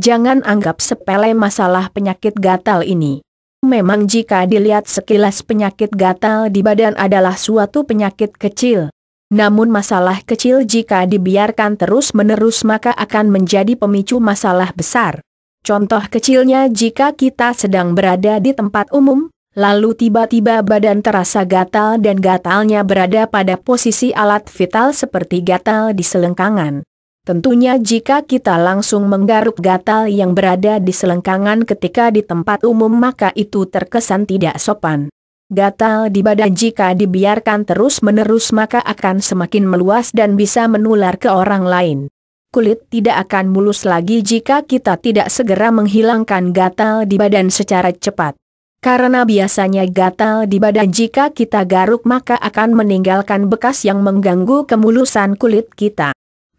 Jangan anggap sepele masalah penyakit gatal ini. Memang jika dilihat sekilas penyakit gatal di badan adalah suatu penyakit kecil. Namun masalah kecil jika dibiarkan terus-menerus maka akan menjadi pemicu masalah besar. Contoh kecilnya jika kita sedang berada di tempat umum, lalu tiba-tiba badan terasa gatal dan gatalnya berada pada posisi alat vital seperti gatal di selengkangan. Tentunya jika kita langsung menggaruk gatal yang berada di selengkangan ketika di tempat umum maka itu terkesan tidak sopan. Gatal di badan jika dibiarkan terus-menerus maka akan semakin meluas dan bisa menular ke orang lain. Kulit tidak akan mulus lagi jika kita tidak segera menghilangkan gatal di badan secara cepat. Karena biasanya gatal di badan jika kita garuk maka akan meninggalkan bekas yang mengganggu kemulusan kulit kita.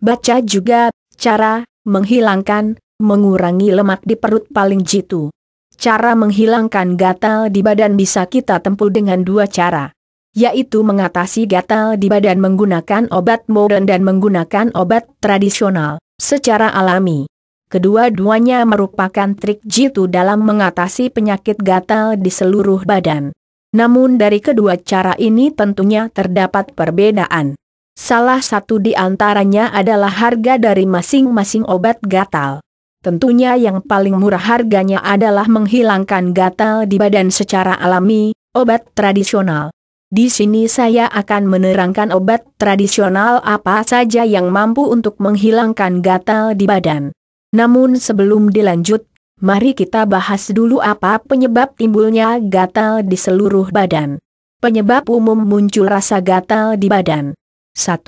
Baca juga, cara, menghilangkan, mengurangi lemak di perut paling jitu. Cara menghilangkan gatal di badan bisa kita tempuh dengan dua cara, yaitu mengatasi gatal di badan menggunakan obat modern dan menggunakan obat tradisional secara alami. Kedua-duanya merupakan trik jitu dalam mengatasi penyakit gatal di seluruh badan. Namun dari kedua cara ini tentunya terdapat perbedaan. Salah satu di antaranya adalah harga dari masing-masing obat gatal. Tentunya yang paling murah harganya adalah menghilangkan gatal di badan secara alami, obat tradisional. Di sini saya akan menerangkan obat tradisional apa saja yang mampu untuk menghilangkan gatal di badan. Namun sebelum dilanjut, mari kita bahas dulu apa penyebab timbulnya gatal di seluruh badan. Penyebab umum muncul rasa gatal di badan. 1.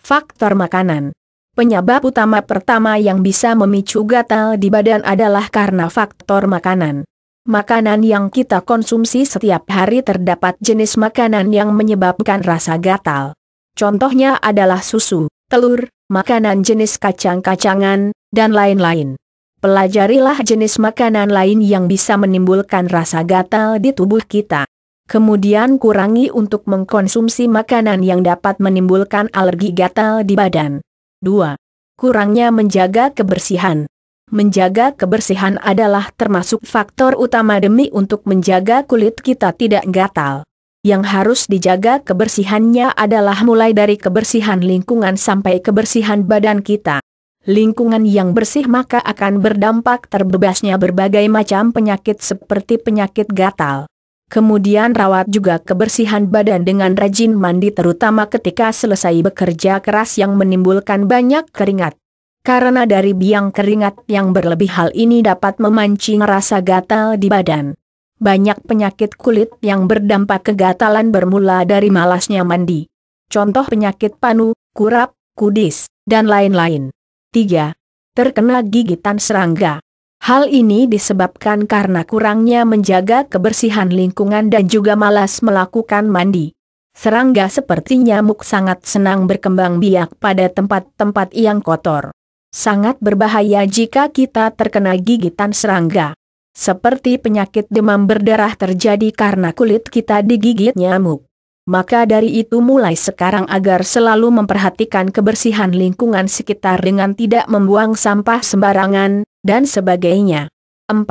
Faktor makanan. Penyebab utama pertama yang bisa memicu gatal di badan adalah karena faktor makanan. Makanan yang kita konsumsi setiap hari terdapat jenis makanan yang menyebabkan rasa gatal. Contohnya adalah susu, telur, makanan jenis kacang-kacangan, dan lain-lain. Pelajarilah jenis makanan lain yang bisa menimbulkan rasa gatal di tubuh kita. Kemudian kurangi untuk mengkonsumsi makanan yang dapat menimbulkan alergi gatal di badan. 2. Kurangnya menjaga kebersihan. Menjaga kebersihan adalah termasuk faktor utama demi untuk menjaga kulit kita tidak gatal. Yang harus dijaga kebersihannya adalah mulai dari kebersihan lingkungan sampai kebersihan badan kita. Lingkungan yang bersih maka akan berdampak terbebasnya berbagai macam penyakit seperti penyakit gatal. Kemudian rawat juga kebersihan badan dengan rajin mandi terutama ketika selesai bekerja keras yang menimbulkan banyak keringat. Karena dari biang keringat yang berlebih hal ini dapat memancing rasa gatal di badan. Banyak penyakit kulit yang berdampak kegatalan bermula dari malasnya mandi. Contoh penyakit panu, kurap, kudis, dan lain-lain. 3. Terkena gigitan serangga. Hal ini disebabkan karena kurangnya menjaga kebersihan lingkungan dan juga malas melakukan mandi. Serangga seperti nyamuk sangat senang berkembang biak pada tempat-tempat yang kotor. Sangat berbahaya jika kita terkena gigitan serangga. Seperti penyakit demam berdarah terjadi karena kulit kita digigit nyamuk. Maka dari itu mulai sekarang agar selalu memperhatikan kebersihan lingkungan sekitar dengan tidak membuang sampah sembarangan, dan sebagainya. 4.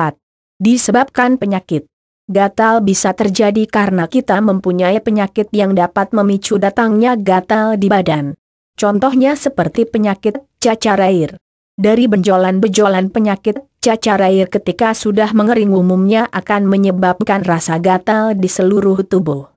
Disebabkan penyakit. Gatal bisa terjadi karena kita mempunyai penyakit yang dapat memicu datangnya gatal di badan. Contohnya seperti penyakit cacar air. Dari benjolan-benjolan penyakit cacar air ketika sudah mengering umumnya akan menyebabkan rasa gatal di seluruh tubuh.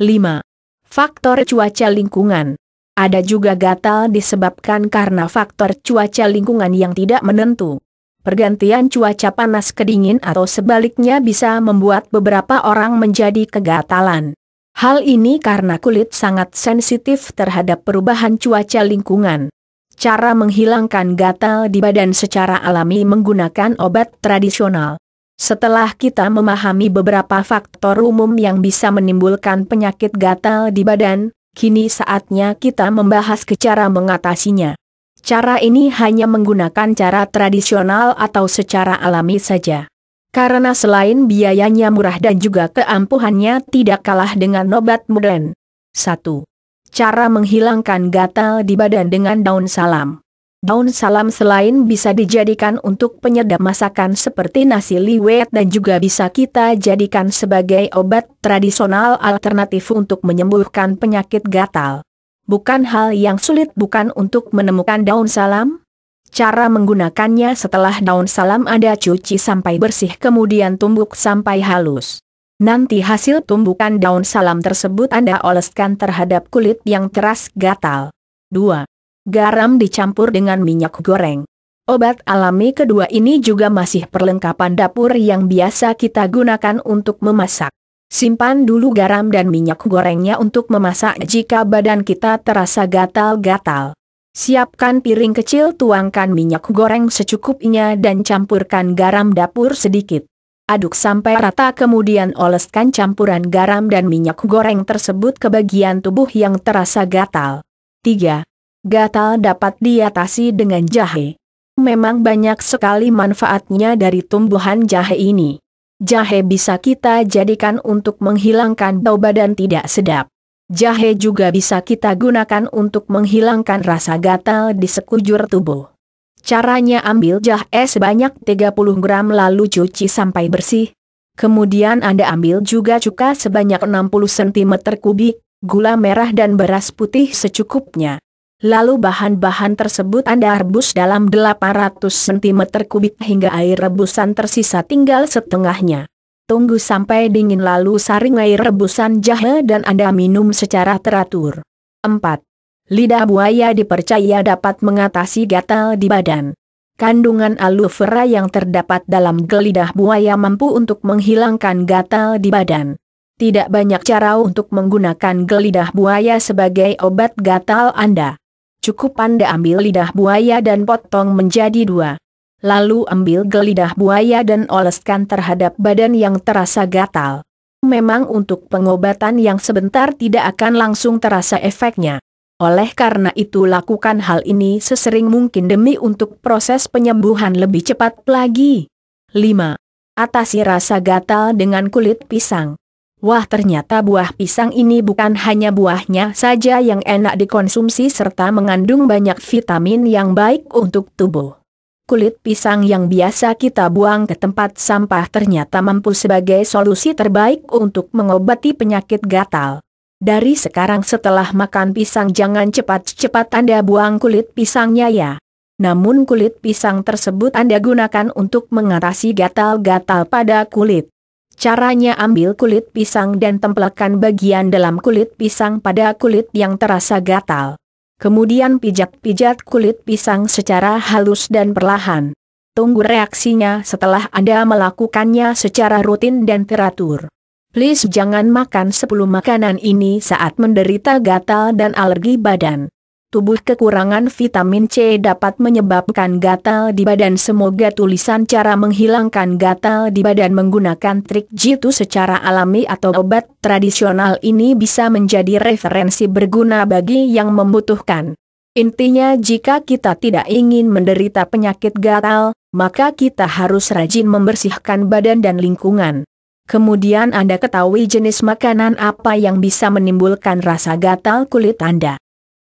5. Faktor cuaca lingkungan. Ada juga gatal disebabkan karena faktor cuaca lingkungan yang tidak menentu pergantian cuaca panas ke dingin atau sebaliknya bisa membuat beberapa orang menjadi kegatalan. Hal ini karena kulit sangat sensitif terhadap perubahan cuaca lingkungan. Cara menghilangkan gatal di badan secara alami menggunakan obat tradisional. Setelah kita memahami beberapa faktor umum yang bisa menimbulkan penyakit gatal di badan, kini saatnya kita membahas ke cara mengatasinya. Cara ini hanya menggunakan cara tradisional atau secara alami saja. Karena selain biayanya murah dan juga keampuhannya tidak kalah dengan obat modern. 1. Cara menghilangkan gatal di badan dengan daun salam. Daun salam selain bisa dijadikan untuk penyedap masakan seperti nasi liwet dan juga bisa kita jadikan sebagai obat tradisional alternatif untuk menyembuhkan penyakit gatal bukan hal yang sulit bukan untuk menemukan daun salam? Cara menggunakannya setelah daun salam ada cuci sampai bersih kemudian tumbuk sampai halus. Nanti hasil tumbukan daun salam tersebut Anda oleskan terhadap kulit yang keras gatal. 2. Garam dicampur dengan minyak goreng. Obat alami kedua ini juga masih perlengkapan dapur yang biasa kita gunakan untuk memasak. Simpan dulu garam dan minyak gorengnya untuk memasak jika badan kita terasa gatal-gatal. Siapkan piring kecil tuangkan minyak goreng secukupnya dan campurkan garam dapur sedikit. Aduk sampai rata kemudian oleskan campuran garam dan minyak goreng tersebut ke bagian tubuh yang terasa gatal. 3. Gatal dapat diatasi dengan jahe. Memang banyak sekali manfaatnya dari tumbuhan jahe ini jahe bisa kita jadikan untuk menghilangkan bau badan tidak sedap. Jahe juga bisa kita gunakan untuk menghilangkan rasa gatal di sekujur tubuh. Caranya ambil jahe sebanyak 30 gram lalu cuci sampai bersih. Kemudian Anda ambil juga cuka sebanyak 60 cm kubik, gula merah dan beras putih secukupnya. Lalu bahan-bahan tersebut Anda rebus dalam 800 cm kubik hingga air rebusan tersisa tinggal setengahnya. Tunggu sampai dingin lalu saring air rebusan jahe dan Anda minum secara teratur. 4. Lidah buaya dipercaya dapat mengatasi gatal di badan. Kandungan aloe vera yang terdapat dalam gelidah buaya mampu untuk menghilangkan gatal di badan. Tidak banyak cara untuk menggunakan gelidah buaya sebagai obat gatal Anda. Cukup Anda ambil lidah buaya dan potong menjadi dua. Lalu ambil gelidah buaya dan oleskan terhadap badan yang terasa gatal. Memang untuk pengobatan yang sebentar tidak akan langsung terasa efeknya. Oleh karena itu lakukan hal ini sesering mungkin demi untuk proses penyembuhan lebih cepat lagi. 5. Atasi rasa gatal dengan kulit pisang. Wah ternyata buah pisang ini bukan hanya buahnya saja yang enak dikonsumsi serta mengandung banyak vitamin yang baik untuk tubuh. Kulit pisang yang biasa kita buang ke tempat sampah ternyata mampu sebagai solusi terbaik untuk mengobati penyakit gatal. Dari sekarang setelah makan pisang jangan cepat-cepat Anda buang kulit pisangnya ya. Namun kulit pisang tersebut Anda gunakan untuk mengatasi gatal-gatal pada kulit. Caranya ambil kulit pisang dan tempelkan bagian dalam kulit pisang pada kulit yang terasa gatal. Kemudian pijat-pijat kulit pisang secara halus dan perlahan. Tunggu reaksinya setelah Anda melakukannya secara rutin dan teratur. Please jangan makan 10 makanan ini saat menderita gatal dan alergi badan. Tubuh kekurangan vitamin C dapat menyebabkan gatal di badan. Semoga tulisan cara menghilangkan gatal di badan menggunakan trik jitu secara alami atau obat tradisional ini bisa menjadi referensi berguna bagi yang membutuhkan. Intinya jika kita tidak ingin menderita penyakit gatal, maka kita harus rajin membersihkan badan dan lingkungan. Kemudian Anda ketahui jenis makanan apa yang bisa menimbulkan rasa gatal kulit Anda.